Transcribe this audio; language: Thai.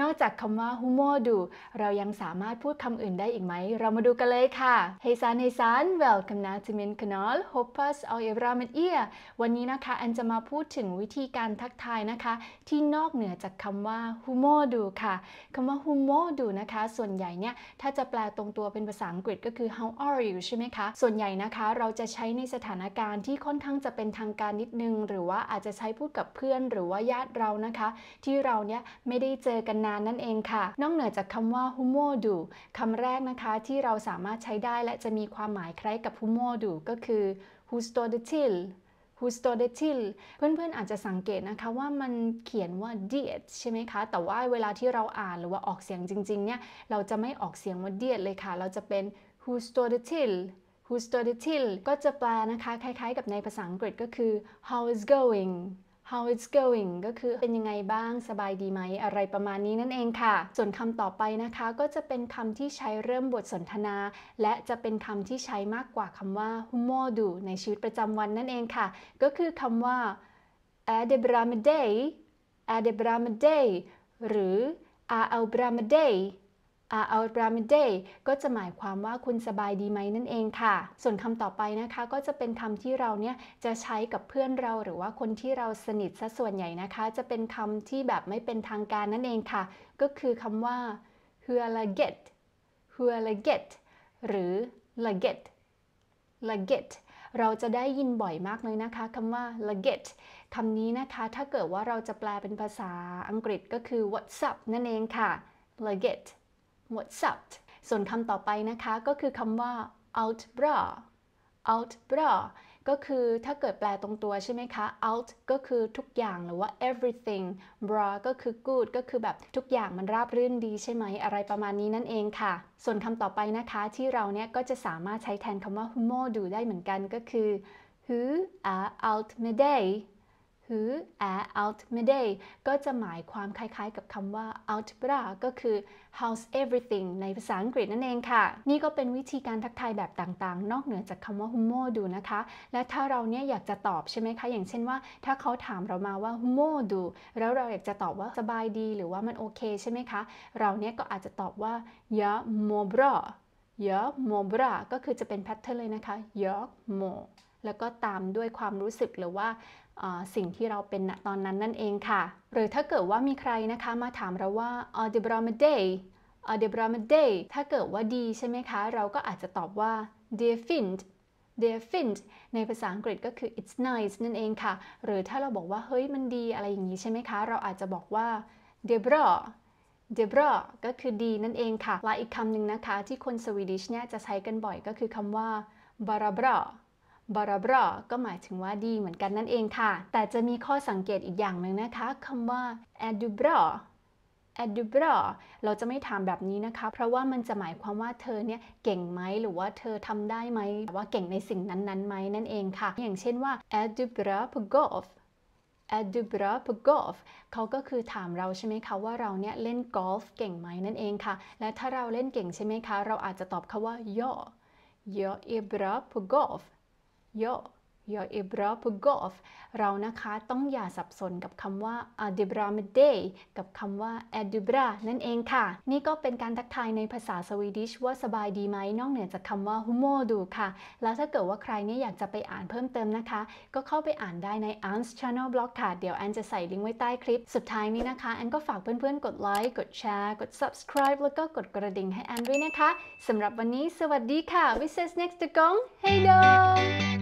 นอกจากคำว่าฮุโมดู เรายังสามารถพูดคำอื่นได้อีกไหม เรามาดูกันเลยค่ะเฮซันเฮซัน welcome na to min อ a n a l h o p p อ s a l e v r a m e อ i a วันนี้นะคะอันจะมาพูดถึงวิธีการทักทายนะคะ ที่นอกเหนือจากคำว่าฮุโมดูค่ะคำว่าฮุโมดูนะคะ ส่วนใหญ่เนี่ย ถ้าจะแปลตรงตัวเป็นภาษาอังกฤษก็คือ how are you ใช่ไหมคะ ส่วนใหญ่นะคะเราจะใช้ในสถานการณ์ที่ค่อนข้างจะเป็นทางการนิดนึง หรือว่าอาจจะใช้พูดกับเพื่อนหรือว่าญาติเรานะคะ ที่เราเนี่ยไม่ได้เจอกันนานนั่นเองค่ะนอกเหนือจากคำว่า humo du คำแรกนะคะที่เราสามารถใช้ได้และจะมีความหมายคล้ายกับ humo du ก็คือ husto de til h u s t o d e t i l เพื่อนๆอาจจะสังเกตนะคะว่ามันเขียนว่า diet ใช่ไหมคะ แต่ว่าเวลาที่เราอ่านหรือว่าออกเสียงจริงๆเนี่ย เราจะไม่ออกเสียงว่า diet เลยค่ะ เราจะเป็น h u s t o d e t i l h u s t o d e t i l ก็จะแปลนะคะคล้ายๆกับในภาษาอังกฤษก็คือ how is going how it's going ก็คือเป็นยังไงบ้าง สบายดีไหม อะไรประมาณนี้นั่นเองค่ะ ส่วนคำต่อไปนะคะ ก็จะเป็นคำที่ใช้เริ่มบทสนทนา และจะเป็นคำที่ใช้มากกว่าคำว่า h u m o d u ในชีวิตประจำวันนั่นเองค่ะ ก็คือคำว่า a d e b r a m a d e y a d e b r a m a d e y หรือ a l b r a m a d e y are out from day ก็จะหมายความว่าคุณสบายดีไหมนั่นเองค่ะ ส่วนคำต่อไปนะคะ ก็จะเป็นคำที่เราเนี่ยจะใช้กับเพื่อนเราหรือว่าคนที่เราสนิทซะส่วนใหญ่นะคะ จะเป็นคำที่แบบไม่เป็นทางการนั่นเองค่ะ ก็คือคำว่า h o l a get h o a l a get หรือ l a get l a get เราจะได้ยินบ่อยมากเลยนะคะคำว่า l u a g e คำนี้นะคะถ้าเกิดว่าเราจะแปลเป็นภาษาอังกฤษ ก็คือ what's up นั่นเองค่ะ l a g e t e what's up ส่วนคำต่อไปนะคะก็คือคำว่า out bra out bra ก็คือถ้าเกิดแปลตรงตัวใช่ไหมคะ out ก็คือทุกอย่างหรือว่า everything bra ก็คือ good ก็คือแบบทุกอย่างมันราบรื่นดีใช่ไหม อะไรประมาณนี้นั่นเองค่ะ ส่วนคำต่อไปนะคะที่เราเนี่ยก็จะสามารถใช้แทนคำว่า humo ดูได้เหมือนกันก็คือ who are out m e day หือแอ out m ม d a y ก็จะหมายความคล้ายๆกับคำว่า out bra ก็คือ house everything ในภาษาอังกฤษนั่นเองค่ะ นี่ก็เป็นวิธีการทักทายแบบต่างๆ นอกเหนือจากคำว่า humo ดูนะคะ และถ้าเราเนี่ยอยากจะตอบใช่ไหมคะ อย่างเช่นว่าถ้าเขาถามเรามาว่า humo ดูแล้วเราอยากจะตอบว่าสบายดีหรือว่ามันโอเคใช่ไหมคะ เราเนี่ยก็อาจจะตอบว่า ya mo bra ya mo bra ก็คือจะเป็นแพทเทิร์นเลยนะคะ ya mo แล้วก็ตามด้วยความรู้สึกหรือว่าสิ่งที่เราเป็นณตอนนั้นนั่นเองค่ะ หรือถ้าเกิดว่ามีใครนะคะมาถามเราว่า a d e b r a m a d e a d e b r a m a ย์ถ้าเกิดว่าดีใช่ไหมคะเราก็อาจจะตอบว่า d e f i n d d e f i n d ในภาษาอังกฤษก็คือ it's nice นั่นเองค่ะหรือถ้าเราบอกว่าเฮ้ยมันดีอะไรอย่างนี้ใช่ไหมคะเราอาจจะบอกว่า d e b r a d e b r a ก็คือดีนั่นเองค่ะ และอีกคำหนึ่งนะคะที่คนสวีดิชเนี่ยจะใช้กันบ่อยก็คือคำว่า b a r a b r a บาราบรอก็หมายถึงว่าดีเหมือนกันนั่นเองค่ะ แต่จะมีข้อสังเกตอีกอย่างหนึ่งนะคะคำว่า a d u b r a a d u b r a เราจะไม่ถามแบบนี้นะคะ เพราะว่ามันจะหมายความว่าเธอเนี่ยเก่งไหมหรือว่าเธอทำได้ไหมหรือว่าเก่งในสิ่งนั้นๆไหมนั่นเองค่ะ อย่างเช่นว่า a d u b r a p g o f a d u b r a p g o f เขาก็คือถามเราใช่ไหมคะว่าเราเนี่ยเล่นกอล์ฟเก่งไหมนั่นเองค่ะ และถ้าเราเล่นเก่งใช่ไหมคะ เราอาจจะตอบเขาว่า yo yo i b r a p g o f โยโยอิบราปกอฟเรานะคะต้องอย่าสับสนกับคำว่าอาดิบราเมเดย์กับคำว่าแอดิบรานั่นเองค่ะ นี่ก็เป็นการทักทายในภาษาสวีดิชว่าสบายดีไหมนอกเหนือจากคำว่าฮูโมดูค่ะ แล้วถ้าเกิดว่าใครเนี่ยอยากจะไปอ่านเพิ่มเติมนะคะ ก็เข้าไปอ่านได้ในันส์ชานอลบล็อกค่ะ เดี๋ยวแอนจะใส่ลิงก์ไว้ใต้คลิป สุดท้ายนี้นะคะ แอนก็ฝากเพื่อนๆกดไลค์กดแชร์ กด subscribe แล้วก็กดกระดิ่งให้แอนด้วยนะคะสำหรับวันนี้สวัสดีค่ะวิเซส s next to gong Hey d o n